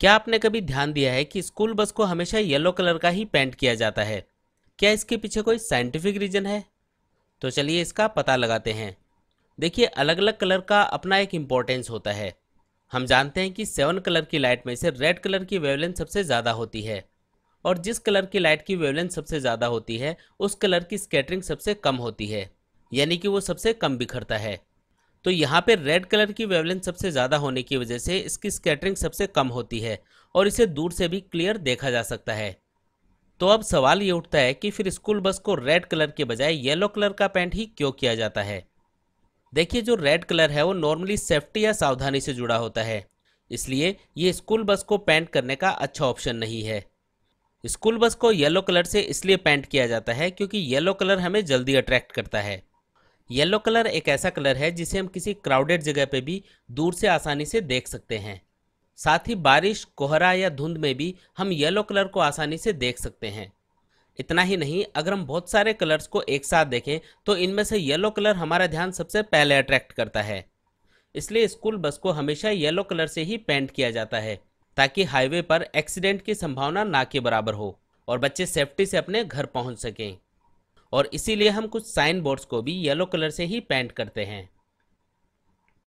क्या आपने कभी ध्यान दिया है कि स्कूल बस को हमेशा येलो कलर का ही पेंट किया जाता है क्या इसके पीछे कोई साइंटिफिक रीजन है तो चलिए इसका पता लगाते हैं देखिए अलग अलग कलर का अपना एक इम्पोर्टेंस होता है हम जानते हैं कि सेवन कलर की लाइट में से रेड कलर की वेवलेंस सबसे ज़्यादा होती है और जिस कलर की लाइट की वेवलेंस सबसे ज़्यादा होती है उस कलर की स्केटरिंग सबसे कम होती है यानी कि वो सबसे कम बिखरता है तो यहाँ पे रेड कलर की वेवलेंथ सबसे ज़्यादा होने की वजह से इसकी स्कैटरिंग सबसे कम होती है और इसे दूर से भी क्लियर देखा जा सकता है तो अब सवाल ये उठता है कि फिर स्कूल बस को रेड कलर के बजाय येलो कलर का पेंट ही क्यों किया जाता है देखिए जो रेड कलर है वो नॉर्मली सेफ्टी या सावधानी से जुड़ा होता है इसलिए ये स्कूल बस को पेंट करने का अच्छा ऑप्शन नहीं है स्कूल बस को येलो कलर से इसलिए पेंट किया जाता है क्योंकि येलो कलर हमें जल्दी अट्रैक्ट करता है येलो कलर एक ऐसा कलर है जिसे हम किसी क्राउडेड जगह पे भी दूर से आसानी से देख सकते हैं साथ ही बारिश कोहरा या धुंध में भी हम येलो कलर को आसानी से देख सकते हैं इतना ही नहीं अगर हम बहुत सारे कलर्स को एक साथ देखें तो इनमें से येलो कलर हमारा ध्यान सबसे पहले अट्रैक्ट करता है इसलिए स्कूल बस को हमेशा येलो कलर से ही पेंट किया जाता है ताकि हाईवे पर एक्सीडेंट की संभावना ना के बराबर हो और बच्चे सेफ्टी से अपने घर पहुंच सकें और इसीलिए हम कुछ साइन बोर्ड्स को भी येलो कलर से ही पेंट करते हैं